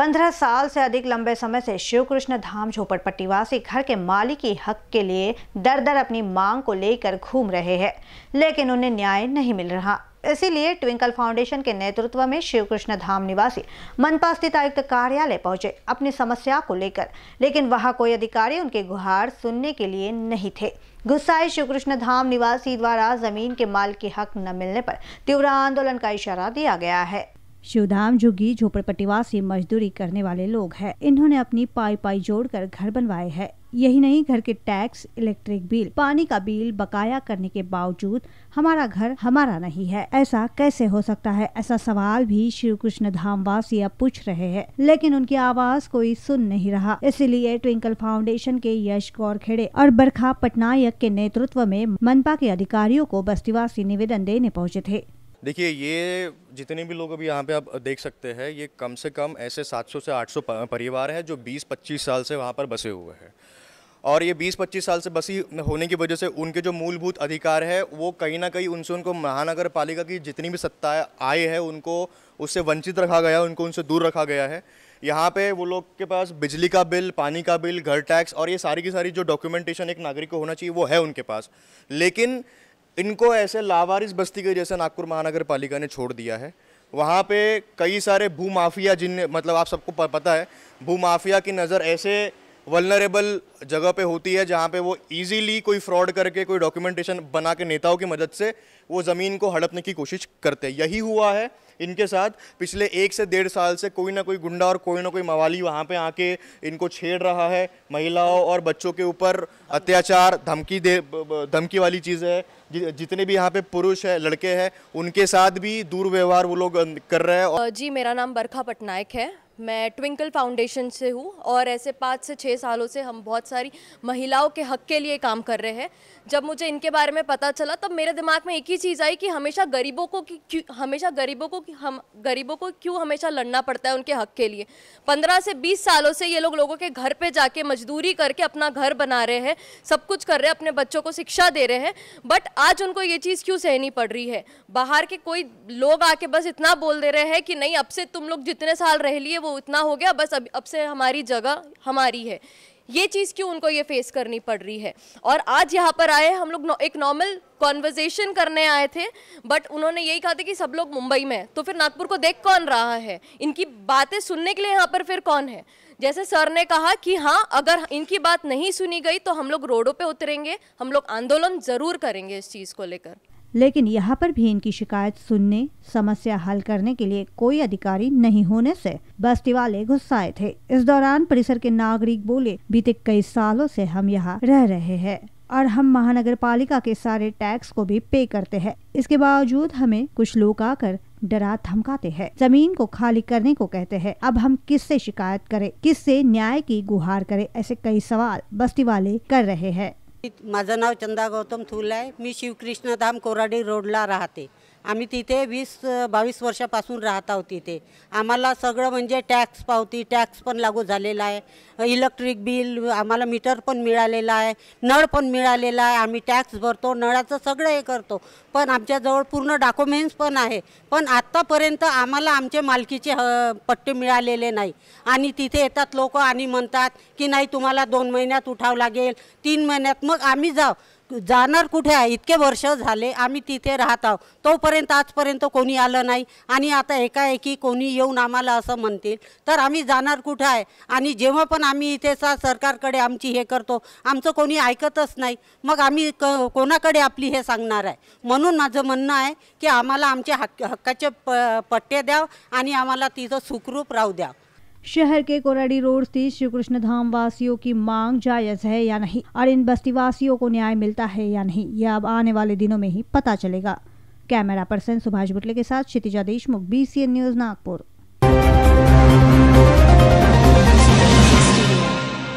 पंद्रह साल से अधिक लंबे समय से शिव कृष्ण धाम झोपड़पट्टीवासी घर के मालिक की हक के लिए दर दर अपनी मांग को लेकर घूम रहे हैं लेकिन उन्हें न्याय नहीं मिल रहा इसीलिए ट्विंकल फाउंडेशन के नेतृत्व में शिव कृष्ण धाम निवासी मनपा स्थित आयुक्त कार्यालय पहुंचे अपनी समस्या को लेकर लेकिन वहां कोई अधिकारी उनके गुहार सुनने के लिए नहीं थे गुस्साए शिव कृष्ण धाम निवासी द्वारा जमीन के माल के हक न मिलने पर तीव्र आंदोलन का इशारा दिया गया है शिवधाम जोगी झोपड़पट्टीवासी मजदूरी करने वाले लोग हैं इन्होंने अपनी पाई पाई जोड़कर घर बनवाए हैं यही नहीं घर के टैक्स इलेक्ट्रिक बिल पानी का बिल बकाया करने के बावजूद हमारा घर हमारा नहीं है ऐसा कैसे हो सकता है ऐसा सवाल भी श्री कृष्ण धाम वासी अब पूछ रहे हैं लेकिन उनकी आवाज कोई सुन नहीं रहा इसीलिए ट्विंकल फाउंडेशन के यश गौर खेड़े और बरखा पटनायक के नेतृत्व में मनपा के अधिकारियों को बस्तीवासी निवेदन देने पहुँचे थे देखिए ये जितने भी लोग अभी यहाँ पे आप देख सकते हैं ये कम से कम ऐसे 700 से 800 परिवार हैं जो 20-25 साल से वहाँ पर बसे हुए हैं और ये 20-25 साल से बसी होने की वजह से उनके जो मूलभूत अधिकार है वो कहीं ना कहीं उनसे उनको महानगर पालिका की जितनी भी सत्ता आए है उनको उससे वंचित रखा गया उनको उनसे दूर रखा गया है यहाँ पे वो लोग के पास बिजली का बिल पानी का बिल घर टैक्स और ये सारी की सारी जो डॉक्यूमेंटेशन एक नागरिक को होना चाहिए वो है उनके पास लेकिन इनको ऐसे लावारिस बस्ती के जैसे नागपुर महानगर पालिका ने छोड़ दिया है वहाँ पे कई सारे भू माफिया जिन मतलब आप सबको पता है भू माफिया की नज़र ऐसे वलनरेबल जगह पे होती है जहाँ पे वो इजीली कोई फ्रॉड करके कोई डॉक्यूमेंटेशन बना के नेताओं की मदद से वो ज़मीन को हड़पने की कोशिश करते हैं यही हुआ है इनके साथ पिछले एक से डेढ़ साल से कोई ना कोई गुंडा और कोई ना कोई मवाली वहाँ पे आके इनको छेड़ रहा है महिलाओं और बच्चों के ऊपर अत्याचार धमकी दे धमकी वाली चीज़ है जितने भी यहाँ पे पुरुष है लड़के हैं उनके साथ भी दुर्व्यवहार वो लोग अं, कर रहे हैं जी मेरा नाम बरखा पटनायक है मैं ट्विंकल फाउंडेशन से हूँ और ऐसे पाँच से छः सालों से हम बहुत सारी महिलाओं के हक के लिए काम कर रहे हैं जब मुझे इनके बारे में पता चला तब मेरे दिमाग में एक ही चीज़ आई कि हमेशा गरीबों को हमेशा गरीबों को हम गरीबों को क्यों हमेशा लड़ना पड़ता है उनके हक के लिए पंद्रह से बीस सालों से ये लोग लोगों के घर पर जाके मजदूरी करके अपना घर बना रहे हैं सब कुछ कर रहे हैं अपने बच्चों को शिक्षा दे रहे हैं बट आज उनको ये चीज़ क्यों सहनी पड़ रही है बाहर के कोई लोग आके बस इतना बोल दे रहे हैं कि नहीं अब से तुम लोग जितने साल रह लिए वो वो इतना हो गया बस अब अब से हमारी जगह हमारी है ये चीज़ क्यों उनको ये फेस करनी पड़ रही है और आज यहाँ पर आए हम लोग एक नॉर्मल कॉन्वर्जेशन करने आए थे बट उन्होंने यही कहा था कि सब लोग मुंबई में तो फिर नागपुर को देख कौन रहा है इनकी बातें सुनने के लिए यहाँ पर फिर कौन है जैसे सर ने कहा कि हाँ अगर इनकी बात नहीं सुनी गई तो हम लोग रोडों पे उतरेंगे हम लोग आंदोलन ज़रूर करेंगे इस चीज़ को लेकर लेकिन यहाँ पर भी इनकी शिकायत सुनने समस्या हल करने के लिए कोई अधिकारी नहीं होने से बस्ती वाले गुस्साए थे इस दौरान परिसर के नागरिक बोले बीते कई सालों से हम यहाँ रह रहे हैं और हम महानगर पालिका के सारे टैक्स को भी पे करते हैं इसके बावजूद हमें कुछ लोग आकर डरा धमकाते हैं जमीन को खाली करने को कहते हैं अब हम किससे शिकायत करें किससे न्याय की गुहार करें ऐसे कई सवाल बस्ती वाले कर रहे हैं माझं नाव चंदा गौतम थुल आहे मी शिवकृष्णधाम कोराडी रोडला राहते आम्ही तिथे वीस बावीस वर्षापासून राहत आहोत तिथे आम्हाला सगळं म्हणजे टॅक्स पावती टॅक्स पण लागू झालेला आहे इलेक्ट्रिक बिल आम्हाला मीटर पण मिळालेलं आहे नळ पण मिळालेला आहे आम्ही टॅक्स भरतो नळाचं सगळं हे करतो पण आमच्याजवळ पूर्ण डॉक्युमेंट्स पण आहे पण आत्तापर्यंत आम्हाला आमचे मालकीचे ह पट्टे मिळालेले नाही आणि तिथे येतात लोक आणि म्हणतात की नाही तुम्हाला दोन महिन्यात उठावं लागेल तीन महिन्यात मग आम्ही जाऊ जाणार कुठे आहे इतके वर्ष झाले आम्ही तिथे राहत आहोत तोपर्यंत आजपर्यंत कोणी आलं नाही आणि आता एकाएकी कोणी येऊन आम्हाला असं म्हणतील तर आम्ही जाणार कुठे आहे आणि जेव्हा पण आम्ही इथे सरकारकडे आमची हे करतो आमचं कोणी ऐकतच नाही मग आम्ही क कोणाकडे आपली हे सांगणार आहे म्हणून माझं म्हणणं आहे की आम्हाला आमचे हक्क हक्काचे प पट्टे द्याव आणि आम्हाला तिचं सुखरूप राहू द्याव शहर के कोराडी रोड स्थित श्री कृष्ण धाम वासियों की मांग जायज है या नहीं और इन बस्ती वासियों को न्याय मिलता है या नहीं यह अब आने वाले दिनों में ही पता चलेगा कैमरा पर्सन सुभाष बुटले के साथ क्षितिजा देशमुख बी न्यूज नागपुर